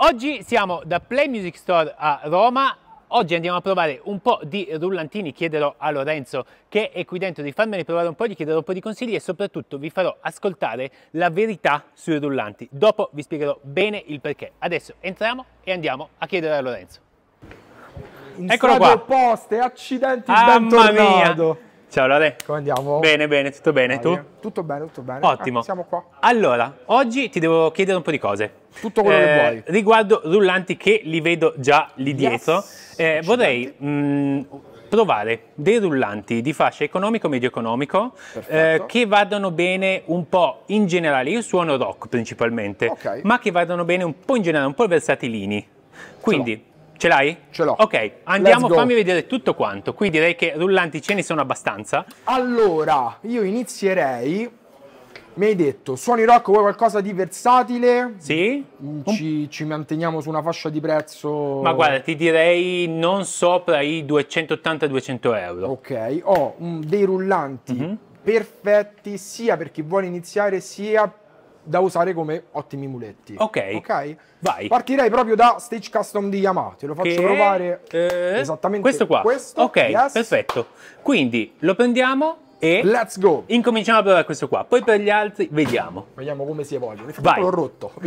Oggi siamo da Play Music Store a Roma. Oggi andiamo a provare un po' di rullantini, chiederò a Lorenzo che è qui dentro di farmeli provare un po', gli chiederò un po' di consigli e soprattutto vi farò ascoltare la verità sui rullanti. Dopo vi spiegherò bene il perché. Adesso entriamo e andiamo a chiedere a Lorenzo. In Eccolo qua. poste, accidenti, ah, bentornato. Mia. Ciao Lore. Come andiamo? Bene, bene, tutto bene. Ah, tu? Tutto bene, tutto bene. Ottimo. Ah, siamo qua. Allora, oggi ti devo chiedere un po' di cose. Tutto quello eh, che vuoi. Riguardo rullanti che li vedo già lì yes. dietro, eh, vorrei mh, mm, provare dei rullanti di fascia economico medio economico eh, che vadano bene un po' in generale. Io suono rock principalmente, okay. ma che vadano bene un po' in generale, un po' versatilini. Quindi Ce l'hai? Ce l'ho. Ok, andiamo, fammi vedere tutto quanto. Qui direi che rullanti ce ne sono abbastanza. Allora, io inizierei. Mi hai detto, suoni rock vuoi qualcosa di versatile? Sì. Mm, ci, ci manteniamo su una fascia di prezzo... Ma guarda, ti direi non sopra i 280-200 euro. Ok, ho mm, dei rullanti mm -hmm. perfetti sia per chi vuole iniziare sia per da usare come ottimi muletti. Ok. Ok? Vai. Partirei proprio da Stage Custom di Yamaha. Te lo faccio che... provare eh... esattamente questo qua. Questo. Ok, yes. perfetto. Quindi lo prendiamo e Let's go. Incominciamo a provare questo qua. Poi per gli altri vediamo. Vediamo come si evolvono. Vai. L'ho rotto.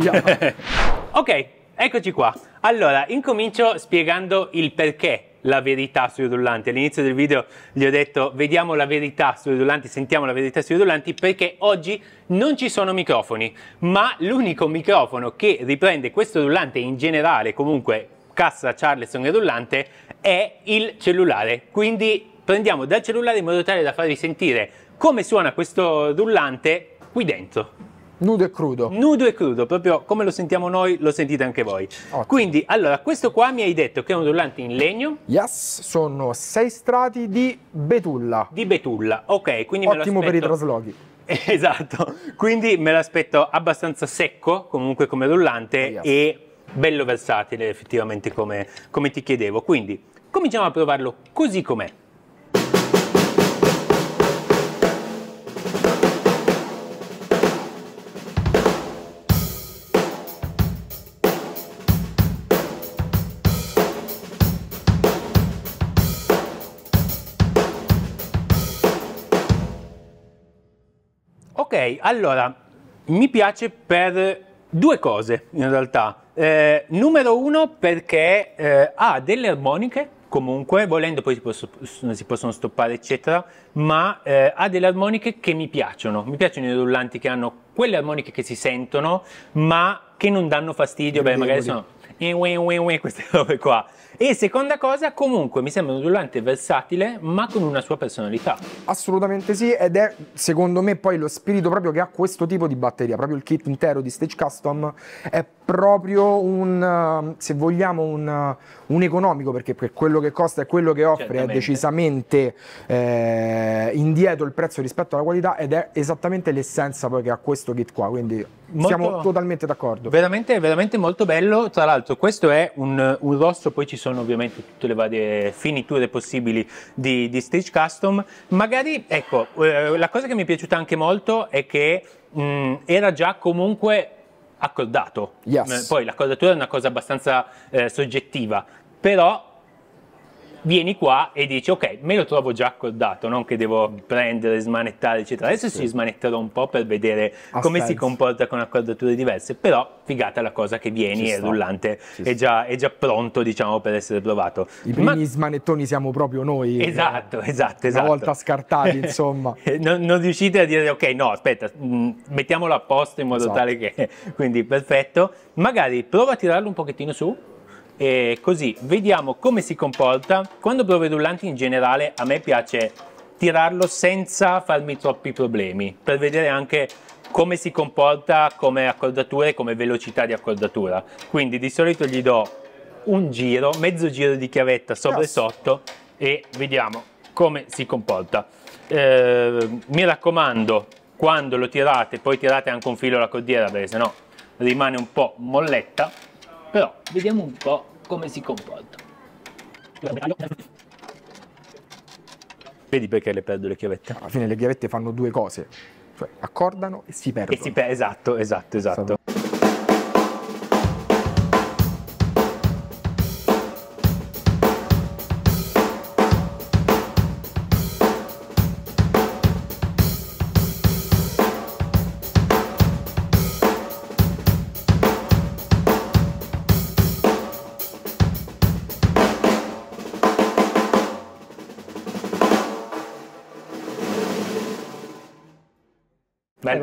ok, eccoci qua. Allora, incomincio spiegando il perché la verità sui rullanti. All'inizio del video gli ho detto vediamo la verità sui rullanti, sentiamo la verità sui rullanti perché oggi non ci sono microfoni, ma l'unico microfono che riprende questo rullante in generale, comunque cassa Charleston e rullante, è il cellulare. Quindi prendiamo dal cellulare in modo tale da farvi sentire come suona questo rullante qui dentro. Nudo e crudo. Nudo e crudo, proprio come lo sentiamo noi, lo sentite anche voi. Ottimo. Quindi, allora, questo qua mi hai detto che è un rullante in legno. Yes, sono sei strati di betulla. Di betulla, ok. Quindi Ottimo per i traslochi. Esatto, quindi me l'aspetto abbastanza secco comunque come rullante yes. e bello versatile effettivamente come, come ti chiedevo. Quindi cominciamo a provarlo così com'è. allora, mi piace per due cose in realtà. Eh, numero uno perché eh, ha delle armoniche, comunque, volendo poi si, posso, si possono stoppare eccetera, ma eh, ha delle armoniche che mi piacciono. Mi piacciono i rullanti che hanno quelle armoniche che si sentono, ma che non danno fastidio, beh magari sono e eh, eh, eh, queste robe qua. E seconda cosa, comunque mi sembra un durante versatile, ma con una sua personalità. Assolutamente sì, ed è secondo me poi lo spirito proprio che ha questo tipo di batteria, proprio il kit intero di Stage Custom è proprio un, se vogliamo, un, un economico, perché per quello che costa e quello che offre Certamente. è decisamente eh, indietro il prezzo rispetto alla qualità ed è esattamente l'essenza poi che ha questo kit qua, quindi molto, siamo totalmente d'accordo. Veramente, veramente molto bello, tra l'altro Esatto, questo è un, un, rosso, poi ci sono ovviamente tutte le varie finiture possibili di, di Stage Custom. Magari, ecco, eh, la cosa che mi è piaciuta anche molto è che mh, mm, era già comunque accordato. Yes. Poi l'accordatura è una cosa abbastanza eh, soggettiva, però vieni qua e dici ok, me lo trovo già accordato, non che devo prendere, smanettare, eccetera. Adesso sì. si smanetterò un po' per vedere Aspetta. come si comporta con accordature diverse, però figata la cosa che vieni Ci e il rullante è già, è già, pronto, diciamo, per essere provato. I primi Ma... smanettoni siamo proprio noi. Esatto, eh, esatto, esatto. Una volta esatto. scartati, insomma. non, non, riuscite a dire ok, no, aspetta, mm, mettiamolo a posto in modo esatto. tale che... Quindi perfetto. Magari prova a tirarlo un pochettino su e così vediamo come si comporta. Quando provo i rullanti in generale a me piace tirarlo senza farmi troppi problemi per vedere anche come si comporta come accordatura e come velocità di accordatura. Quindi di solito gli do un giro, mezzo giro di chiavetta sopra e sotto e vediamo come si comporta. Eh, mi raccomando, quando lo tirate, poi tirate anche un filo alla cordiera perché sennò rimane un po' molletta, però vediamo un po' come si comporta. Vedi perché le perdo le chiavette? Alla fine le chiavette fanno due cose, cioè accordano e si perdono. E si per... esatto, esatto, esatto. esatto.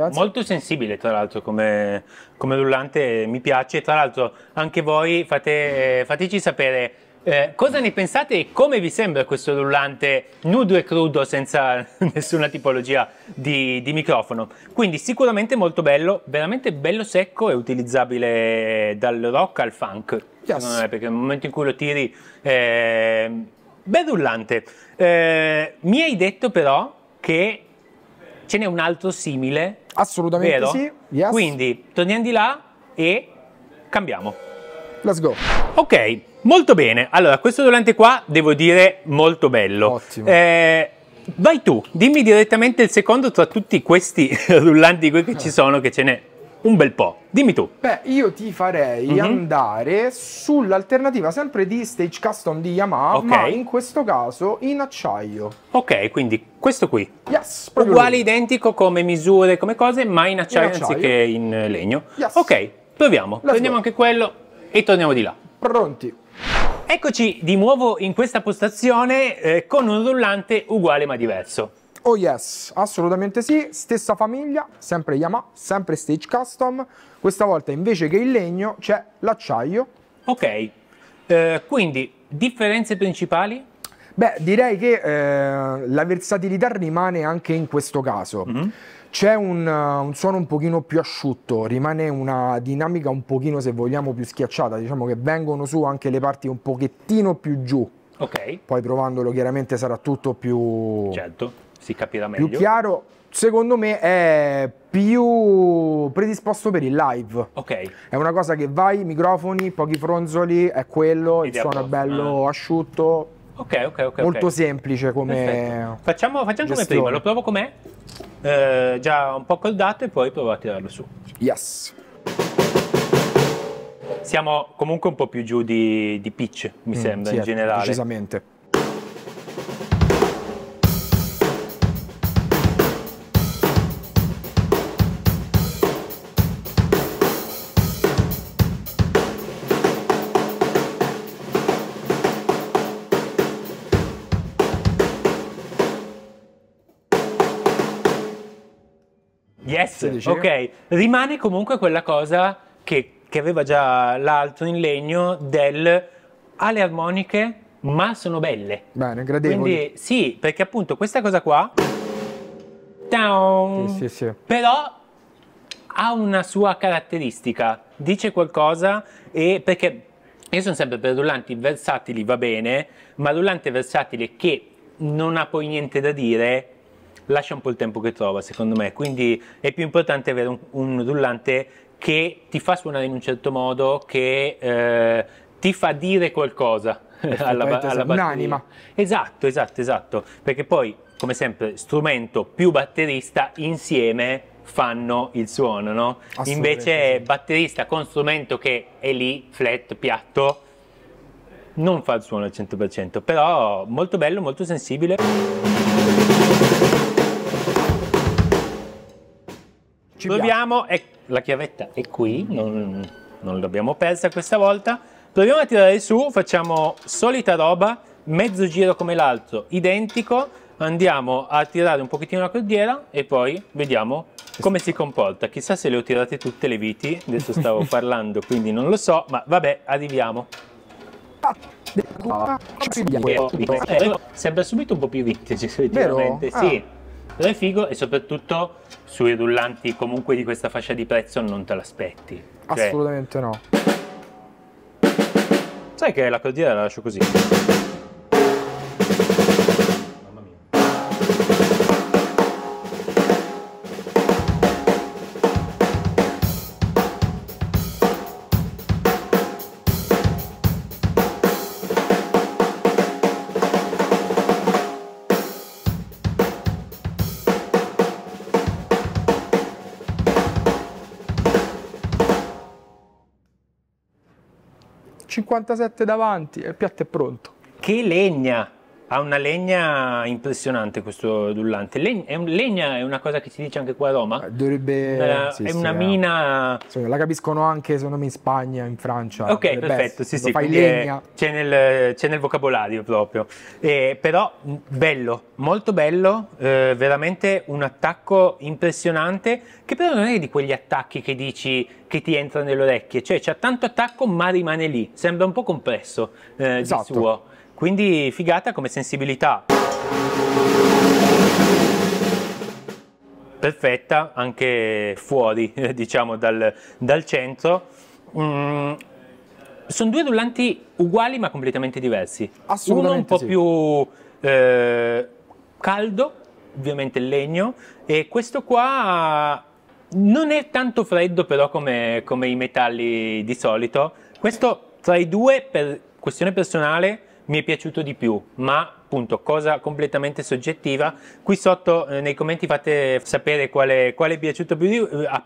Grazie. Molto sensibile, tra l'altro, come, come rullante mi piace. Tra l'altro, anche voi fate, fateci sapere eh, cosa ne pensate e come vi sembra questo rullante nudo e crudo senza nessuna tipologia di, di, microfono? Quindi sicuramente molto bello, veramente bello secco e utilizzabile dal rock al funk. Yes. Me, perché nel momento in cui lo tiri, eh, bel rullante. Eh, mi hai detto però che ce n'è un altro simile Assolutamente Vero? sì. Yes. Quindi torniamo di là e cambiamo. Let's go. Ok, molto bene. Allora, questo dolente qua devo dire molto bello. Ottimo. Eh, vai tu, dimmi direttamente il secondo tra tutti questi rullanti qui che ci sono, che ce n'è un bel po'. Dimmi tu. Beh, io ti farei mm-hmm. andare sull'alternativa sempre di Stage Custom di Yamaha, okay. ma in questo caso in acciaio. Ok, quindi questo qui. Yes, Uguale, lui. identico come misure, come cose, ma in acciaio, in acciaio. anziché in legno. Yes. Ok, proviamo. Let's Prendiamo go. anche quello e torniamo di là. Pronti. Eccoci di nuovo in questa postazione eh, con un rullante uguale ma diverso. Oh yes, assolutamente sì, stessa famiglia, sempre Yamaha, sempre Stage Custom, questa volta invece che il legno c'è l'acciaio. Ok, eh, quindi differenze principali? Beh, direi che eh, la versatilità rimane anche in questo caso. Mm -hmm. C'è un, eh, un, suono un pochino più asciutto, rimane una dinamica un pochino, se vogliamo, più schiacciata, diciamo che vengono su anche le parti un pochettino più giù. Ok. Poi provandolo chiaramente sarà tutto più... Certo si capirà meglio. Più chiaro, secondo me è più predisposto per il live. Ok. È una cosa che vai, microfoni, pochi fronzoli, è quello, Idea il suono è bello ah. asciutto. Ok, ok, ok. Molto okay. semplice come. Facciamo, facciamo come prima, lo provo com'è. Eh, già un po' col dato e poi provo a tirarlo su. Yes. Siamo comunque un po' più giù di, di pitch, mi mm, sembra, sì, in generale. Decisamente. Yes, ok. Rimane comunque quella cosa che, che aveva già l'altro in legno del le armoniche, ma sono belle. Bene, gradevoli. Quindi sì, perché appunto questa cosa qua... Down, sì, sì, sì. Però ha una sua caratteristica, dice qualcosa e perché io sono sempre per rullanti versatili, va bene, ma rullante versatile che non ha poi niente da dire lascia un po' il tempo che trova, secondo me. Quindi è più importante avere un, un rullante che ti fa suonare in un certo modo, che eh, ti fa dire qualcosa alla, alla Un'anima. Esatto, esatto, esatto. Perché poi, come sempre, strumento più batterista insieme fanno il suono, no? Invece batterista con strumento che è lì, flat, piatto, non fa il suono al 100%, però molto bello, molto sensibile. Ci Proviamo, è, la chiavetta è qui, non, non l'abbiamo persa questa volta. Proviamo a tirare su, facciamo solita roba, mezzo giro come l'altro, identico. Andiamo a tirare un pochettino la cordiera e poi vediamo come si comporta. Chissà se le ho tirate tutte le viti, adesso stavo parlando quindi non lo so, ma vabbè, arriviamo. Ah, eh, sembra subito un po' più vintage, effettivamente, Vero? sì. Ah. Però è figo e soprattutto sui rullanti comunque di questa fascia di prezzo non te l'aspetti. Cioè... Assolutamente no. Sai che la cordiera la lascio così? 57 davanti e il piatto è pronto. Che legna! Ha una legna impressionante questo dullante. Legna è, un, legna è una cosa che si dice anche qua a Roma? Eh, dovrebbe... Una, sì, è sì, una eh. sì, mina... la capiscono anche secondo me in Spagna, in Francia. Ok, Dovrebbe perfetto, essere. sì sì. Fai legna. C'è nel, nel, vocabolario proprio. Eh, però bello, molto bello, eh, veramente un attacco impressionante che però non è di quegli attacchi che dici che ti entra nelle orecchie, cioè c'ha tanto attacco ma rimane lì, sembra un po' compresso eh, esatto. di suo. Quindi figata come sensibilità. Perfetta anche fuori, diciamo, dal, dal centro. Mm sono due rullanti uguali ma completamente diversi. Uno un po' sì. più eh, caldo, ovviamente il legno, e questo qua non è tanto freddo però come, come i metalli di solito. Questo tra i due, per questione personale, mi è piaciuto di più, ma appunto cosa completamente soggettiva. Qui sotto eh, nei commenti fate sapere quale, quale è piaciuto più di, eh,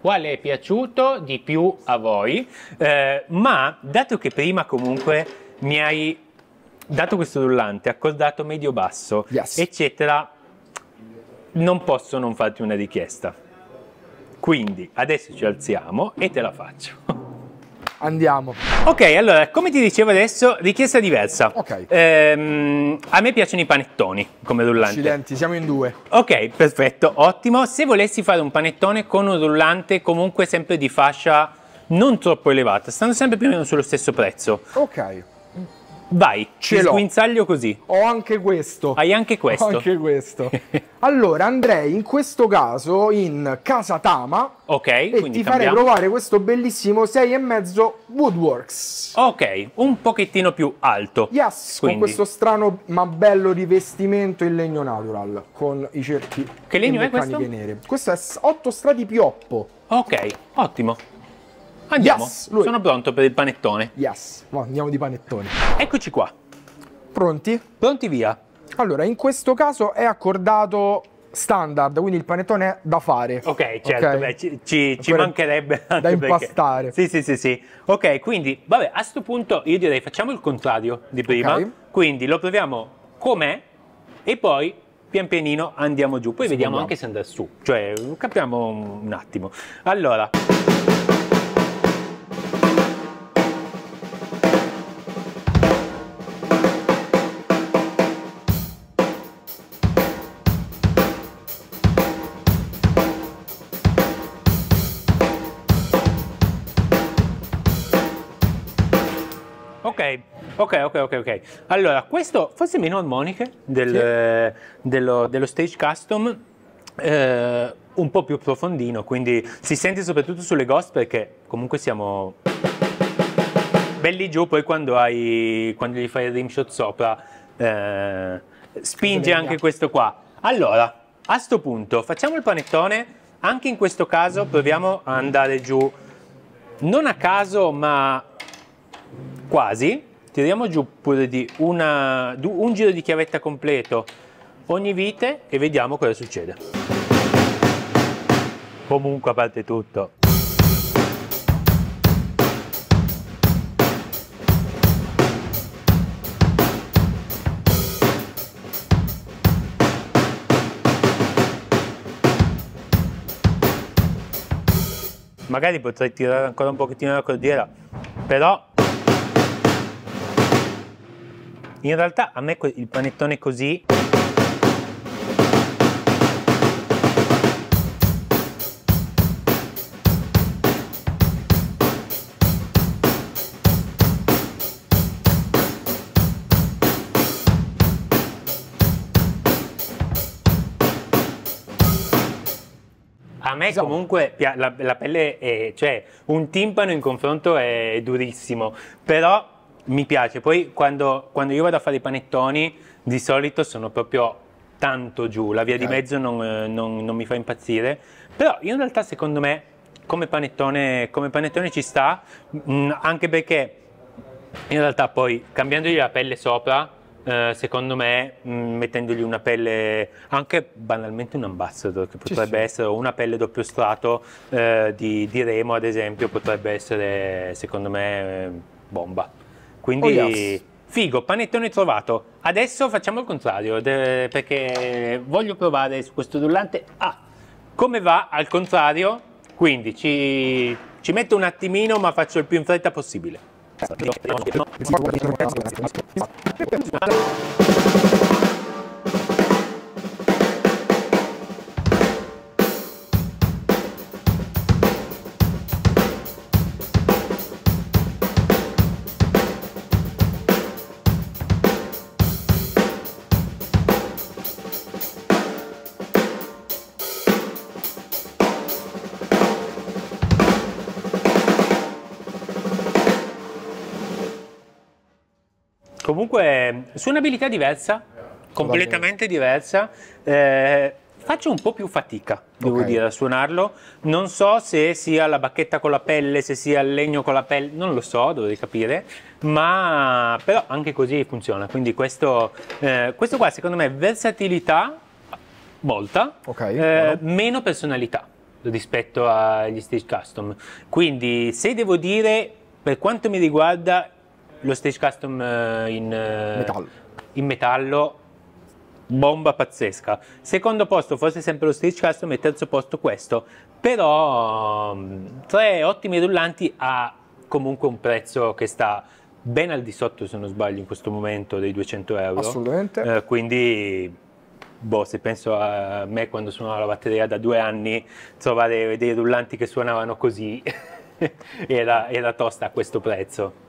quale è piaciuto di più a voi, eh, ma dato che prima comunque mi hai dato questo rullante, accordato medio-basso, yes. eccetera, non posso non farti una richiesta. Quindi adesso ci alziamo e te la faccio. Andiamo. Ok, allora, come ti dicevo adesso, richiesta diversa. Ok. Ehm, a me piacciono i panettoni come rullante. Accidenti, siamo in due. Ok, perfetto, ottimo. Se volessi fare un panettone con un rullante comunque sempre di fascia non troppo elevata, stanno sempre più o meno sullo stesso prezzo. Ok. Vai, ce l'ho. sguinzaglio così. Ho anche questo. Hai anche questo. Ho anche questo. allora andrei in questo caso in Casa Tama. Ok, e ti farei provare questo bellissimo 6,5 Woodworks. Ok, un pochettino più alto. Yes, quindi. con questo strano ma bello rivestimento in legno natural con i cerchi Che legno è questo? nere. Questo è 8 strati pioppo. Ok, ottimo. Andiamo, yes, sono pronto per il panettone. Yes, no, andiamo di panettone. Eccoci qua. Pronti? Pronti via. Allora, in questo caso è accordato standard, quindi il panettone è da fare. Ok, certo, okay? Beh, ci, ci, ci mancherebbe. da impastare. Perché. Sì, sì, sì, sì. Ok, quindi, vabbè, a questo punto io direi facciamo il contrario di prima. Okay. Quindi lo proviamo com'è e poi pian pianino andiamo giù. Poi sì, vediamo andiamo. anche se andrà su, cioè capiamo un attimo. Allora... Ok, ok, ok, ok. Allora, questo forse meno armoniche del, sì. Eh, dello, dello, stage custom. Eh, un po' più profondino, quindi si sente soprattutto sulle ghost perché comunque siamo belli giù, poi quando, hai, quando gli fai il rimshot sopra eh, spinge anche questo qua. Allora, a sto punto facciamo il panettone, anche in questo caso proviamo a andare giù non a caso ma quasi tiriamo giù pure di una, un giro di chiavetta completo ogni vite e vediamo cosa succede. Comunque a parte tutto. Magari potrei tirare ancora un pochettino la cordiera, però In realtà a me il panettone così A me esatto. comunque la, la pelle, è, cioè un timpano in confronto è durissimo, però mi piace. Poi quando, quando, io vado a fare i panettoni, di solito sono proprio tanto giù, la via okay. di certo. mezzo non, non, non, mi fa impazzire, però in realtà secondo me come panettone, come panettone ci sta, mm, anche perché in realtà poi cambiandogli la pelle sopra, eh, secondo me mm, mettendogli una pelle anche banalmente un ambassador che potrebbe sì, essere una pelle doppio strato uh, di, di, Remo ad esempio potrebbe essere secondo me bomba quindi oh yes. figo, panettone trovato. Adesso facciamo il contrario, perché voglio provare su questo rullante. Ah, come va al contrario? Quindi ci, ci metto un attimino, ma faccio il più in fretta possibile. Comunque, su un'abilità diversa, completamente diversa, eh, faccio un po' più fatica, devo okay. dire, a suonarlo. Non so se sia la bacchetta con la pelle, se sia il legno con la pelle, non lo so, dovrei capire, ma però anche così funziona. Quindi questo, eh, questo qua secondo me è versatilità molta, okay, eh, meno personalità rispetto agli stage custom. Quindi se devo dire, per quanto mi riguarda, lo stage custom eh, in eh, metallo. in metallo. bomba pazzesca. Secondo posto forse sempre lo stage custom e terzo posto questo, però mm, tre ottimi rullanti a comunque un prezzo che sta ben al di sotto se non sbaglio in questo momento dei 200 euro. Assolutamente. Eh, quindi boh, se penso a me quando suonavo la batteria da due anni, trovare dei rullanti che suonavano così era, era tosta a questo prezzo.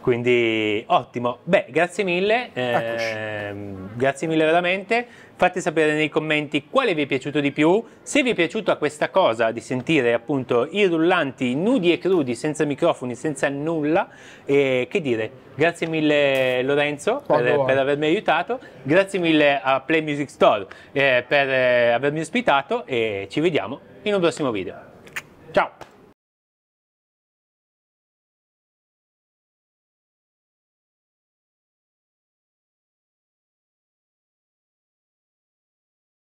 Quindi ottimo. Beh, grazie mille. Eh, grazie mille veramente. Fate sapere nei commenti quale vi è piaciuto di più. Se vi è piaciuta questa cosa di sentire appunto i rullanti nudi e crudi, senza microfoni, senza nulla, eh, che dire, grazie mille Lorenzo per, per, avermi aiutato. Grazie mille a Play Music Store eh, per eh, avermi ospitato e ci vediamo in un prossimo video. Ciao!